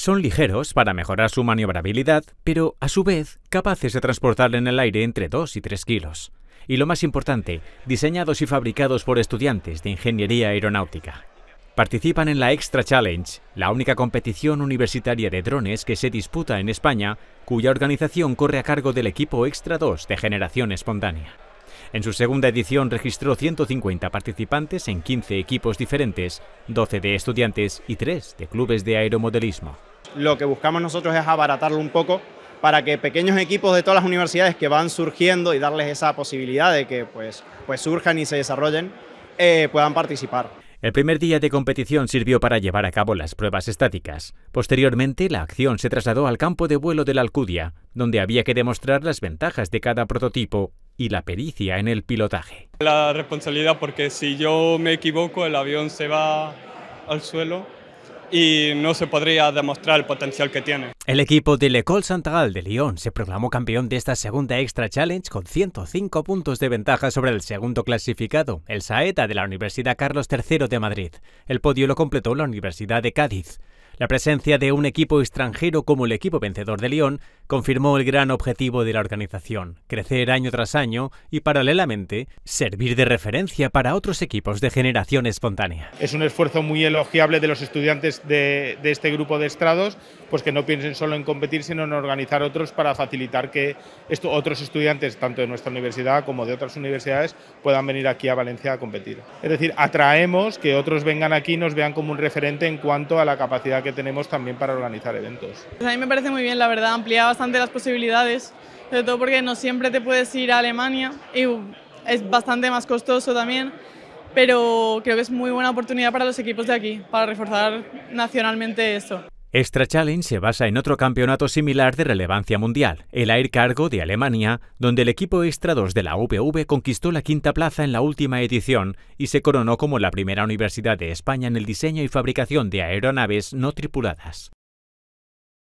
Son ligeros para mejorar su maniobrabilidad, pero a su vez capaces de transportar en el aire entre 2 y 3 kilos. Y lo más importante, diseñados y fabricados por estudiantes de ingeniería aeronáutica. Participan en la Extra Challenge, la única competición universitaria de drones que se disputa en España, cuya organización corre a cargo del equipo Extra 2 de Generación Espontánea. En su segunda edición registró 150 participantes en 15 equipos diferentes, 12 de estudiantes y 3 de clubes de aeromodelismo lo que buscamos nosotros es abaratarlo un poco para que pequeños equipos de todas las universidades que van surgiendo y darles esa posibilidad de que pues, pues surjan y se desarrollen, eh, puedan participar. El primer día de competición sirvió para llevar a cabo las pruebas estáticas. Posteriormente, la acción se trasladó al campo de vuelo de la Alcudia, donde había que demostrar las ventajas de cada prototipo y la pericia en el pilotaje. La responsabilidad, porque si yo me equivoco, el avión se va al suelo y no se podría demostrar el potencial que tiene. El equipo de l'École Centrale de Lyon se proclamó campeón de esta segunda Extra Challenge con 105 puntos de ventaja sobre el segundo clasificado, el Saeta de la Universidad Carlos III de Madrid. El podio lo completó la Universidad de Cádiz. La presencia de un equipo extranjero como el equipo vencedor de Lyon confirmó el gran objetivo de la organización, crecer año tras año y paralelamente servir de referencia para otros equipos de generación espontánea. Es un esfuerzo muy elogiable de los estudiantes de, este grupo de estrados, pues que no piensen solo en competir, sino en organizar otros para facilitar que otros estudiantes, tanto de nuestra universidad como de otras universidades, puedan venir aquí a Valencia a competir. Es decir, atraemos que otros vengan aquí y nos vean como un referente en cuanto a la capacidad que que tenemos también para organizar eventos. Pues a mí me parece muy bien, la verdad, amplía bastante las posibilidades, sobre todo porque no siempre te puedes ir a Alemania y uh, es bastante más costoso también, pero creo que es muy buena oportunidad para los equipos de aquí, para reforzar nacionalmente esto. Extra Challenge se basa en otro campeonato similar de relevancia mundial, el Air Cargo de Alemania, donde el equipo Extra 2 de la UPV conquistó la quinta plaza en la última edición y se coronó como la primera universidad de España en el diseño y fabricación de aeronaves no tripuladas.